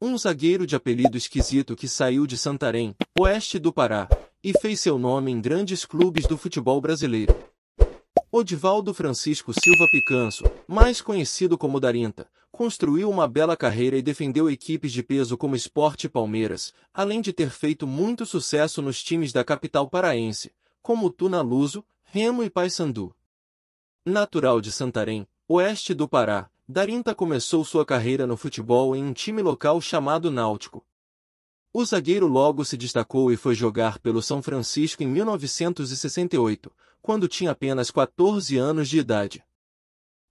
um zagueiro de apelido esquisito que saiu de Santarém, oeste do Pará, e fez seu nome em grandes clubes do futebol brasileiro. Odivaldo Francisco Silva Picanso, mais conhecido como Darinta, construiu uma bela carreira e defendeu equipes de peso como Sport Palmeiras, além de ter feito muito sucesso nos times da capital paraense, como Tuna Luso, Remo e Paysandu. Natural de Santarém, oeste do Pará, Darinta começou sua carreira no futebol em um time local chamado Náutico. O zagueiro logo se destacou e foi jogar pelo São Francisco em 1968, quando tinha apenas 14 anos de idade.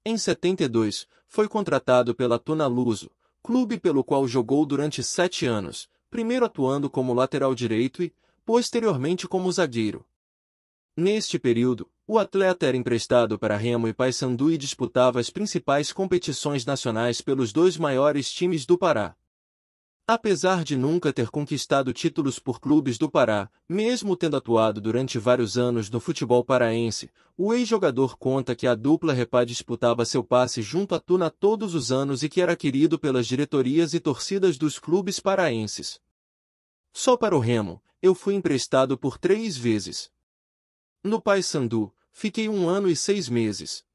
Em 72, foi contratado pela Luso, clube pelo qual jogou durante sete anos, primeiro atuando como lateral direito e, posteriormente, como zagueiro. Neste período, o atleta era emprestado para Remo e Paysandu e disputava as principais competições nacionais pelos dois maiores times do Pará. Apesar de nunca ter conquistado títulos por clubes do Pará, mesmo tendo atuado durante vários anos no futebol paraense, o ex-jogador conta que a dupla Repá disputava seu passe junto à Tuna todos os anos e que era querido pelas diretorias e torcidas dos clubes paraenses. Só para o Remo, eu fui emprestado por três vezes. No Paysandu, fiquei um ano e seis meses.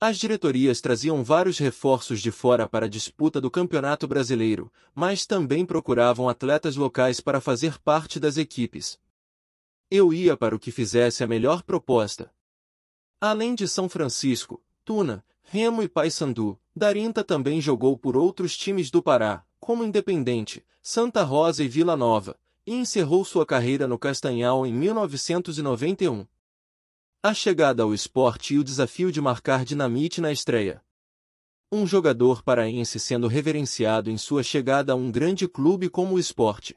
As diretorias traziam vários reforços de fora para a disputa do Campeonato Brasileiro, mas também procuravam atletas locais para fazer parte das equipes. Eu ia para o que fizesse a melhor proposta. Além de São Francisco, Tuna, Remo e Paysandu, Darinta também jogou por outros times do Pará, como Independente, Santa Rosa e Vila Nova, e encerrou sua carreira no Castanhal em 1991. A chegada ao esporte e o desafio de marcar dinamite na estreia. Um jogador paraense sendo reverenciado em sua chegada a um grande clube como o esporte.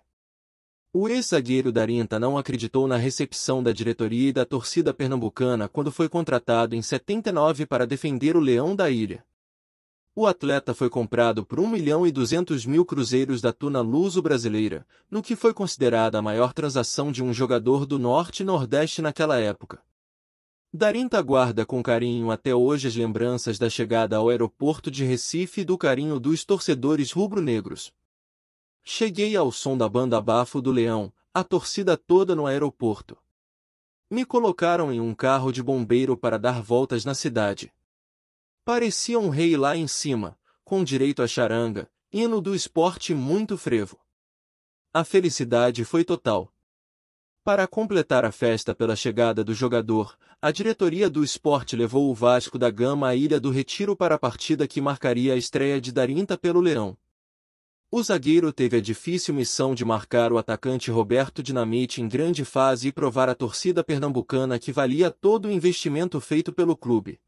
O ex-zagueiro Darinta não acreditou na recepção da diretoria e da torcida pernambucana quando foi contratado em 79 para defender o Leão da Ilha. O atleta foi comprado por 1 milhão e 200 mil cruzeiros da Tuna Luso brasileira, no que foi considerada a maior transação de um jogador do Norte e Nordeste naquela época. Darinta guarda com carinho até hoje as lembranças da chegada ao aeroporto de Recife e do carinho dos torcedores rubro-negros. Cheguei ao som da banda Bafo do Leão, a torcida toda no aeroporto. Me colocaram em um carro de bombeiro para dar voltas na cidade. Parecia um rei lá em cima, com direito à charanga, hino do esporte muito frevo. A felicidade foi total. Para completar a festa pela chegada do jogador, a diretoria do esporte levou o Vasco da Gama à Ilha do Retiro para a partida que marcaria a estreia de Darinta pelo Leão. O zagueiro teve a difícil missão de marcar o atacante Roberto Dinamite em grande fase e provar à torcida pernambucana que valia todo o investimento feito pelo clube.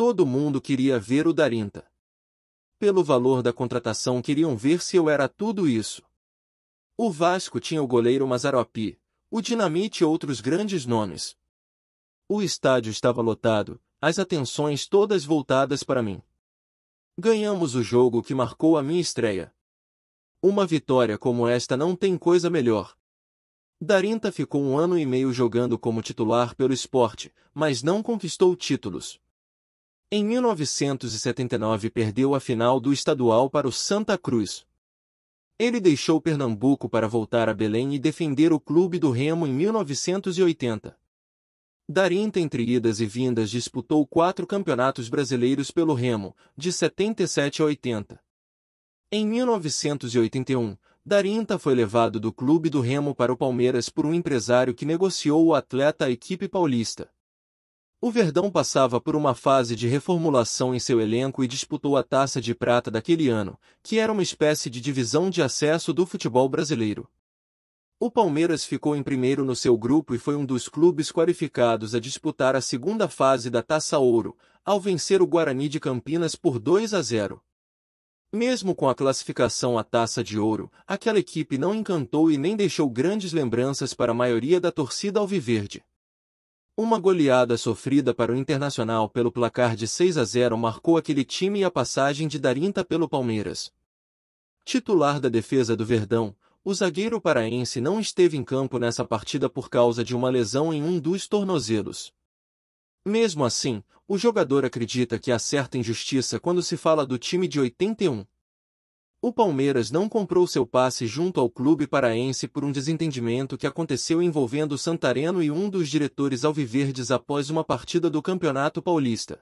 Todo mundo queria ver o Darinta. Pelo valor da contratação queriam ver se eu era tudo isso. O Vasco tinha o goleiro Mazaropi, o Dinamite e outros grandes nomes. O estádio estava lotado, as atenções todas voltadas para mim. Ganhamos o jogo que marcou a minha estreia. Uma vitória como esta não tem coisa melhor. Darinta ficou um ano e meio jogando como titular pelo esporte, mas não conquistou títulos. Em 1979 perdeu a final do estadual para o Santa Cruz. Ele deixou Pernambuco para voltar a Belém e defender o clube do Remo em 1980. Darinta entre idas e vindas disputou quatro campeonatos brasileiros pelo Remo, de 77 a 80. Em 1981, Darinta foi levado do clube do Remo para o Palmeiras por um empresário que negociou o atleta à equipe paulista. O Verdão passava por uma fase de reformulação em seu elenco e disputou a Taça de Prata daquele ano, que era uma espécie de divisão de acesso do futebol brasileiro. O Palmeiras ficou em primeiro no seu grupo e foi um dos clubes qualificados a disputar a segunda fase da Taça Ouro, ao vencer o Guarani de Campinas por 2 a 0. Mesmo com a classificação à Taça de Ouro, aquela equipe não encantou e nem deixou grandes lembranças para a maioria da torcida alviverde. Uma goleada sofrida para o Internacional pelo placar de 6 a 0 marcou aquele time e a passagem de Darinta pelo Palmeiras. Titular da defesa do Verdão, o zagueiro paraense não esteve em campo nessa partida por causa de uma lesão em um dos tornozelos. Mesmo assim, o jogador acredita que há certa injustiça quando se fala do time de 81. O Palmeiras não comprou seu passe junto ao clube paraense por um desentendimento que aconteceu envolvendo Santareno e um dos diretores alviverdes após uma partida do Campeonato Paulista.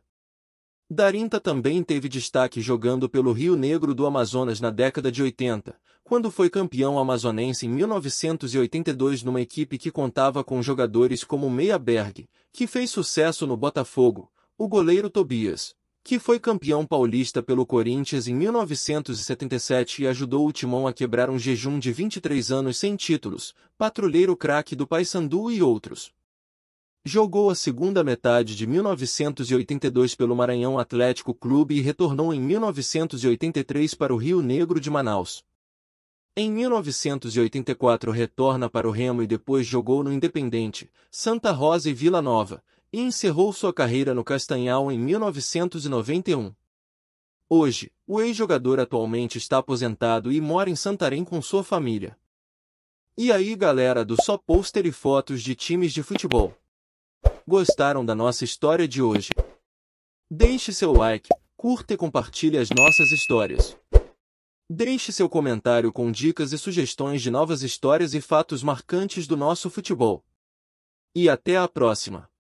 Darinta também teve destaque jogando pelo Rio Negro do Amazonas na década de 80, quando foi campeão amazonense em 1982 numa equipe que contava com jogadores como Meia Berg, que fez sucesso no Botafogo, o goleiro Tobias, que foi campeão paulista pelo Corinthians em 1977 e ajudou o Timão a quebrar um jejum de 23 anos sem títulos, patrulheiro craque do Paysandu e outros. Jogou a segunda metade de 1982 pelo Maranhão Atlético Clube e retornou em 1983 para o Rio Negro de Manaus. Em 1984 retorna para o Remo e depois jogou no Independente, Santa Rosa e Vila Nova, e encerrou sua carreira no Castanhal em 1991. Hoje, o ex-jogador atualmente está aposentado e mora em Santarém com sua família. E aí galera do Só Pôster e Fotos de Times de Futebol. Gostaram da nossa história de hoje? Deixe seu like, curta e compartilhe as nossas histórias. Deixe seu comentário com dicas e sugestões de novas histórias e fatos marcantes do nosso futebol. E até a próxima!